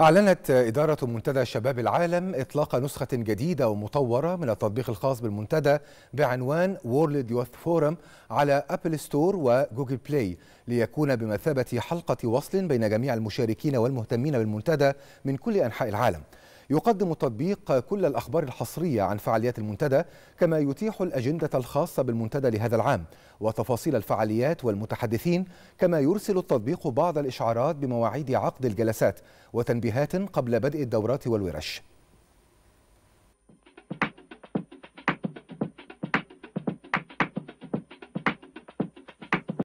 أعلنت إدارة منتدى شباب العالم إطلاق نسخة جديدة ومطورة من التطبيق الخاص بالمنتدى بعنوان وورلد يوث فورم على أبل ستور وجوجل بلاي ليكون بمثابة حلقة وصل بين جميع المشاركين والمهتمين بالمنتدى من كل أنحاء العالم يقدم التطبيق كل الأخبار الحصرية عن فعاليات المنتدى كما يتيح الأجندة الخاصة بالمنتدى لهذا العام وتفاصيل الفعاليات والمتحدثين كما يرسل التطبيق بعض الإشعارات بمواعيد عقد الجلسات وتنبيهات قبل بدء الدورات والورش